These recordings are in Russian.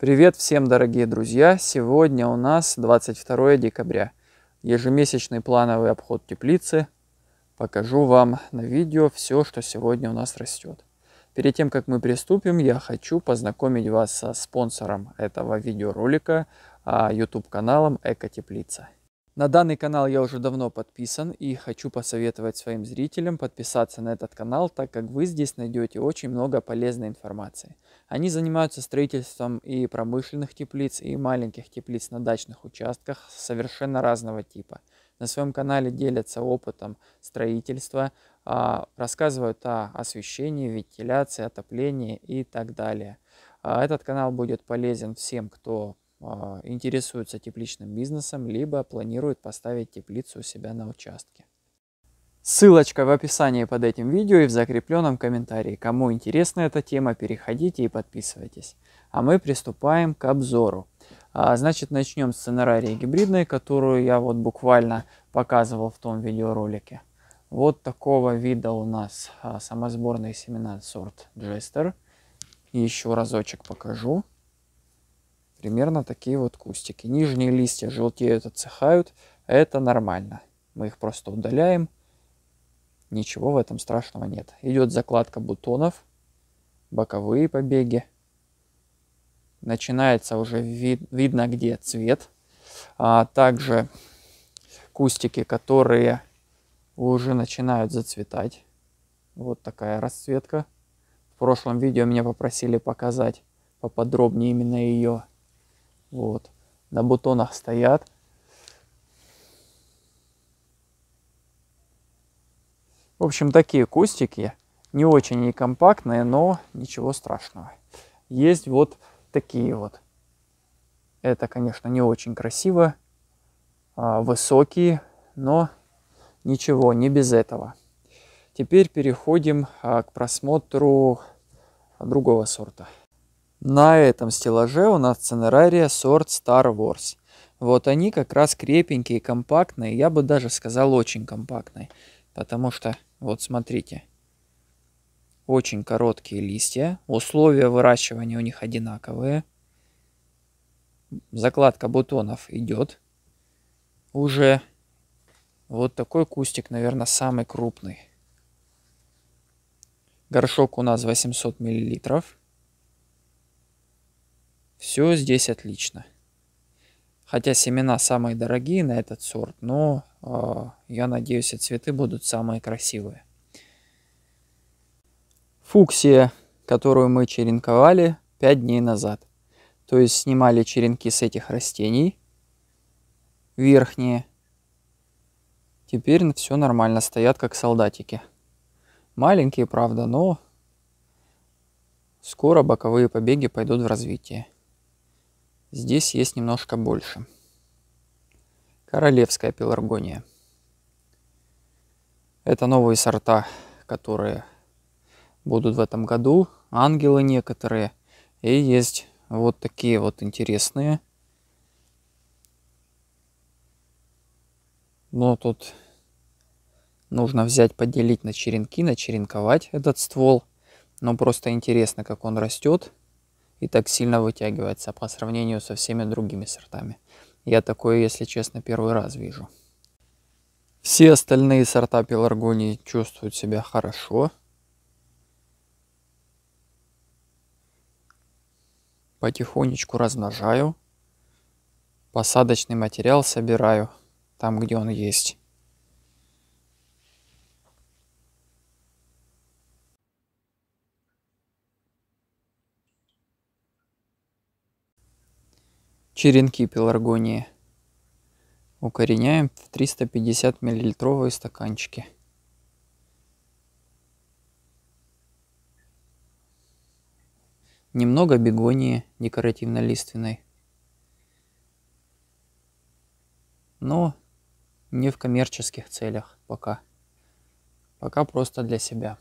Привет всем, дорогие друзья! Сегодня у нас 22 декабря. Ежемесячный плановый обход теплицы. Покажу вам на видео все, что сегодня у нас растет. Перед тем, как мы приступим, я хочу познакомить вас со спонсором этого видеоролика, а, YouTube-каналом «Экотеплица». На данный канал я уже давно подписан и хочу посоветовать своим зрителям подписаться на этот канал, так как вы здесь найдете очень много полезной информации. Они занимаются строительством и промышленных теплиц, и маленьких теплиц на дачных участках совершенно разного типа. На своем канале делятся опытом строительства, а, рассказывают о освещении, вентиляции, отоплении и так далее. А этот канал будет полезен всем, кто а, интересуются тепличным бизнесом, либо планируют поставить теплицу у себя на участке. Ссылочка в описании под этим видео и в закрепленном комментарии. Кому интересна эта тема, переходите и подписывайтесь. А мы приступаем к обзору. А, значит, начнем с сценария гибридной, которую я вот буквально показывал в том видеоролике. Вот такого вида у нас а, самосборный семена сорт Джестер. Еще разочек покажу примерно такие вот кустики. Нижние листья желтеют, отсыхают. Это нормально. Мы их просто удаляем. Ничего в этом страшного нет. Идет закладка бутонов, боковые побеги. Начинается уже вид видно, где цвет. А также кустики, которые уже начинают зацветать. Вот такая расцветка. В прошлом видео меня попросили показать поподробнее именно ее вот. На бутонах стоят. В общем, такие кустики. Не очень и компактные, но ничего страшного. Есть вот такие вот. Это, конечно, не очень красиво. А, высокие, но ничего, не без этого. Теперь переходим а, к просмотру другого сорта. На этом стеллаже у нас ценерария сорт Star Wars. Вот они как раз крепенькие, компактные, я бы даже сказал очень компактные. Потому что, вот смотрите, очень короткие листья, условия выращивания у них одинаковые. Закладка бутонов идет уже. Вот такой кустик, наверное, самый крупный. Горшок у нас 800 миллилитров. Все здесь отлично. Хотя семена самые дорогие на этот сорт, но э, я надеюсь, и цветы будут самые красивые. Фуксия, которую мы черенковали 5 дней назад. То есть снимали черенки с этих растений, верхние. Теперь все нормально, стоят как солдатики. Маленькие, правда, но скоро боковые побеги пойдут в развитие. Здесь есть немножко больше. Королевская пеларгония. Это новые сорта, которые будут в этом году. Ангелы некоторые. И есть вот такие вот интересные. Но тут нужно взять, поделить на черенки, начеренковать этот ствол. Но просто интересно, как он растет и так сильно вытягивается по сравнению со всеми другими сортами. Я такое, если честно, первый раз вижу. Все остальные сорта пеларгонии чувствуют себя хорошо. Потихонечку размножаю. Посадочный материал собираю там, где он есть. черенки пеларгонии. Укореняем в 350 миллилитровые стаканчики. Немного бегонии декоративно-лиственной. Но не в коммерческих целях пока. Пока просто для себя.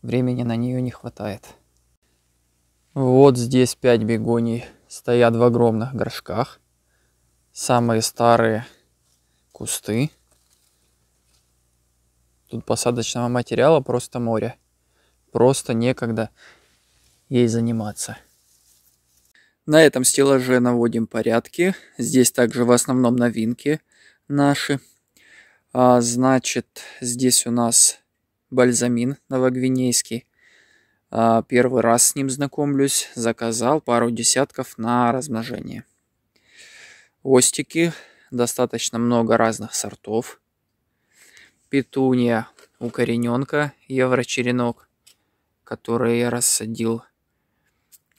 Времени на нее не хватает. Вот здесь 5 бегоний стоят в огромных горшках. Самые старые кусты. Тут посадочного материала просто море. Просто некогда ей заниматься. На этом стеллаже наводим порядки. Здесь также в основном новинки наши. А, значит, здесь у нас бальзамин новогвинейский. А, первый раз с ним знакомлюсь. Заказал пару десятков на размножение. Остики. Достаточно много разных сортов. Петуния укорененка, еврочеренок, который я рассадил.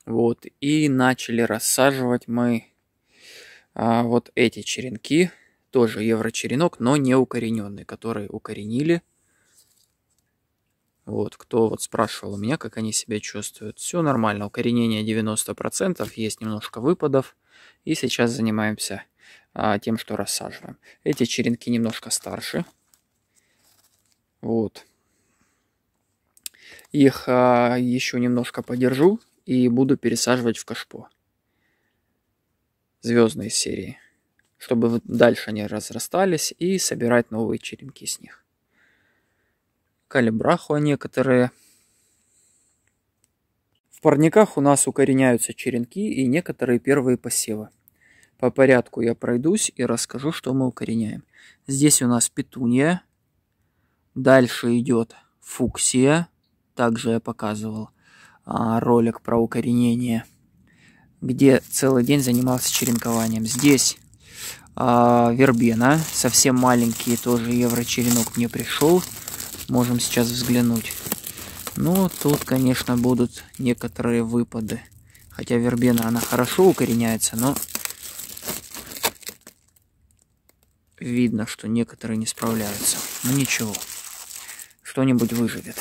Вот. И начали рассаживать мы а, вот эти черенки. Тоже еврочеренок, но не укорененный, который укоренили вот, кто вот спрашивал у меня, как они себя чувствуют. Все нормально, укоренение 90%, есть немножко выпадов. И сейчас занимаемся а, тем, что рассаживаем. Эти черенки немножко старше. Вот. Их а, еще немножко подержу и буду пересаживать в кашпо. Звездные серии. Чтобы дальше они разрастались и собирать новые черенки с них калибрахуа некоторые. В парниках у нас укореняются черенки и некоторые первые посевы. По порядку я пройдусь и расскажу, что мы укореняем. Здесь у нас петуния, дальше идет фуксия, также я показывал а, ролик про укоренение, где целый день занимался черенкованием. Здесь а, вербена, совсем маленький тоже еврочеренок мне пришел можем сейчас взглянуть. Но ну, тут, конечно, будут некоторые выпады. Хотя вербена, она хорошо укореняется, но видно, что некоторые не справляются. Но ну, ничего, что-нибудь выживет.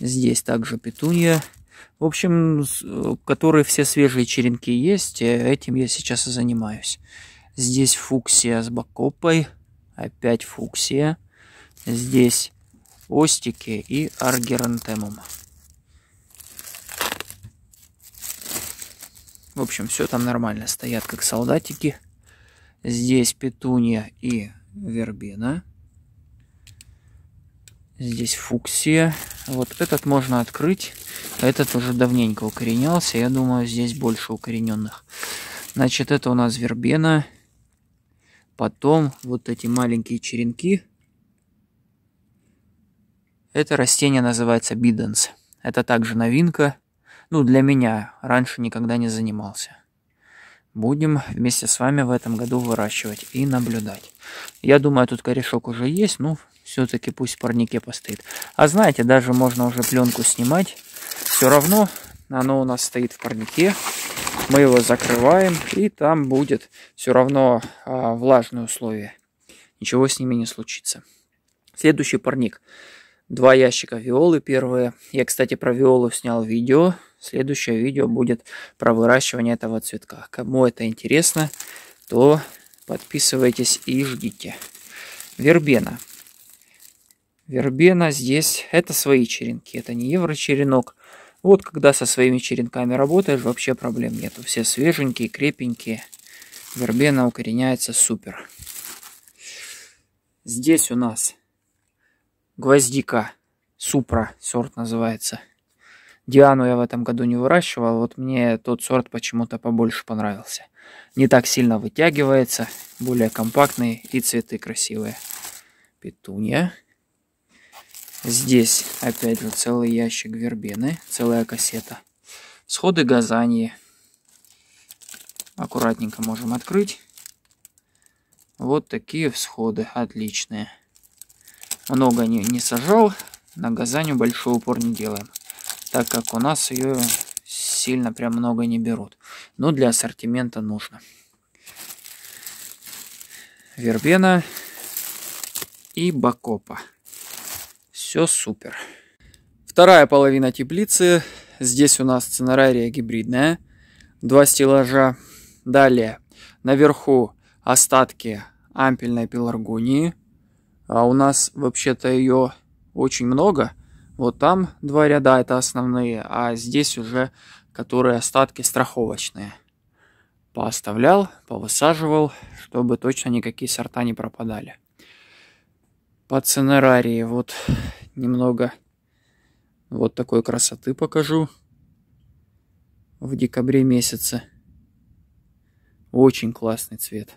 Здесь также петунья. В общем, которые все свежие черенки есть, э, этим я сейчас и занимаюсь. Здесь фуксия с бакопой, опять фуксия здесь остики и аргерантемум. В общем, все там нормально. Стоят как солдатики. Здесь петуния и вербена. Здесь фуксия. Вот этот можно открыть. Этот уже давненько укоренялся. Я думаю, здесь больше укорененных. Значит, это у нас вербена. Потом вот эти маленькие черенки это растение называется биденс. Это также новинка. Ну, для меня. Раньше никогда не занимался. Будем вместе с вами в этом году выращивать и наблюдать. Я думаю, тут корешок уже есть, ну все-таки пусть в парнике постоит. А знаете, даже можно уже пленку снимать. Все равно оно у нас стоит в парнике. Мы его закрываем, и там будет все равно а, влажные условия. Ничего с ними не случится. Следующий парник. Два ящика виолы первые. Я, кстати, про виолу снял видео. Следующее видео будет про выращивание этого цветка. Кому это интересно, то подписывайтесь и ждите. Вербена. Вербена здесь, это свои черенки, это не еврочеренок. Вот когда со своими черенками работаешь, вообще проблем нет. Все свеженькие, крепенькие. Вербена укореняется супер. Здесь у нас гвоздика, супра сорт называется. Диану я в этом году не выращивал, вот мне тот сорт почему-то побольше понравился. Не так сильно вытягивается, более компактный и цветы красивые. Петунья. Здесь опять же целый ящик вербены, целая кассета. Сходы газаньи. Аккуратненько можем открыть. Вот такие всходы, отличные много не, не сажал, на газаню большой упор не делаем, так как у нас ее сильно прям много не берут. Но для ассортимента нужно. Вербена и бакопа. Все супер. Вторая половина теплицы. Здесь у нас ценарария гибридная. Два стеллажа. Далее наверху остатки ампельной пеларгонии. А у нас вообще-то ее очень много. Вот там два ряда это основные, а здесь уже которые остатки страховочные. Пооставлял, повысаживал, чтобы точно никакие сорта не пропадали. По ценерарии вот немного вот такой красоты покажу в декабре месяце. Очень классный цвет.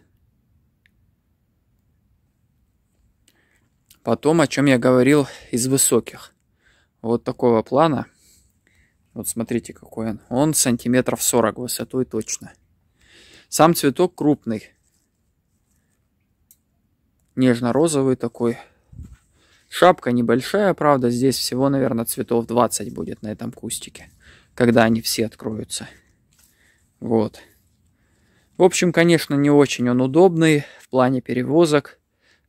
Потом, о чем я говорил из высоких. Вот такого плана. Вот смотрите, какой он. Он сантиметров 40 высотой точно. Сам цветок крупный. Нежно-розовый такой. Шапка небольшая, правда. Здесь всего, наверное, цветов 20 будет на этом кустике. Когда они все откроются. Вот. В общем, конечно, не очень он удобный в плане перевозок.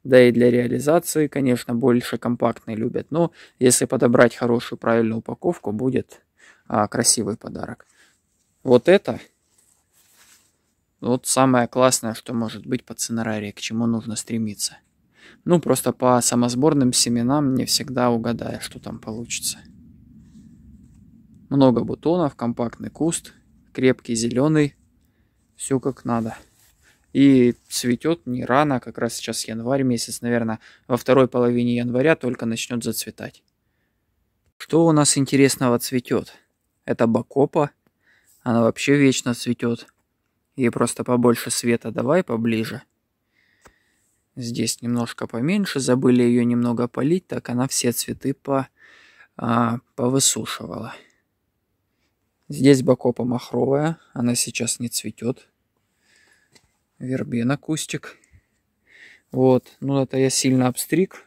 Да и для реализации, конечно, больше компактный любят. Но если подобрать хорошую, правильную упаковку, будет а, красивый подарок. Вот это вот самое классное, что может быть по сценарии, к чему нужно стремиться. Ну, просто по самосборным семенам не всегда угадая, что там получится. Много бутонов, компактный куст, крепкий зеленый. Все как надо и цветет не рано, а как раз сейчас январь месяц, наверное, во второй половине января только начнет зацветать. Что у нас интересного цветет? Это бакопа, она вообще вечно цветет. Ей просто побольше света давай поближе. Здесь немножко поменьше, забыли ее немного полить, так она все цветы по, а, повысушивала. Здесь бакопа махровая, она сейчас не цветет, вербена кустик. Вот, ну это я сильно обстриг,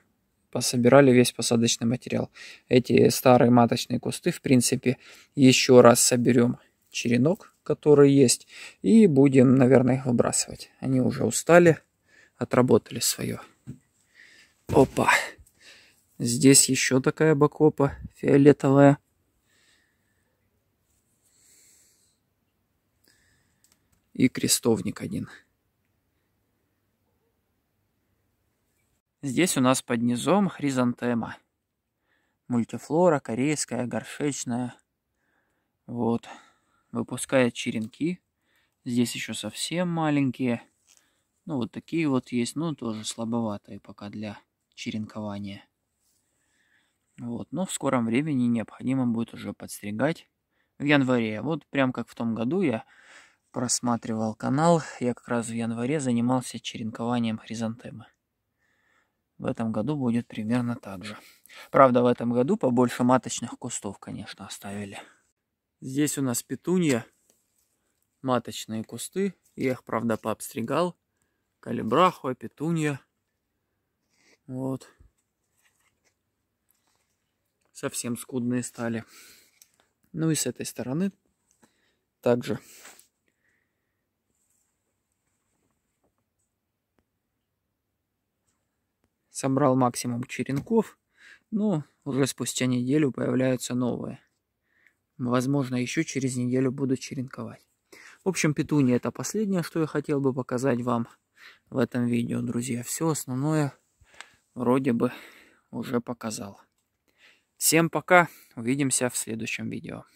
пособирали весь посадочный материал. Эти старые маточные кусты, в принципе, еще раз соберем черенок, который есть, и будем, наверное, их выбрасывать. Они уже устали, отработали свое. Опа! Здесь еще такая бакопа фиолетовая. И крестовник один. Здесь у нас под низом хризантема. Мультифлора, корейская, горшечная. Вот. Выпускает черенки. Здесь еще совсем маленькие. Ну, вот такие вот есть. Ну, тоже слабоватые пока для черенкования. Вот. Но в скором времени необходимо будет уже подстригать в январе. Вот прям как в том году я просматривал канал. Я как раз в январе занимался черенкованием хризантемы. В этом году будет примерно так же. Правда, в этом году побольше маточных кустов, конечно, оставили. Здесь у нас петунья, маточные кусты. Я их, правда, пообстригал. Калибрахуа, петунья. Вот. Совсем скудные стали. Ну и с этой стороны также собрал максимум черенков, но уже спустя неделю появляются новые. Возможно, еще через неделю буду черенковать. В общем, петуни это последнее, что я хотел бы показать вам в этом видео, друзья. Все основное вроде бы уже показал. Всем пока, увидимся в следующем видео.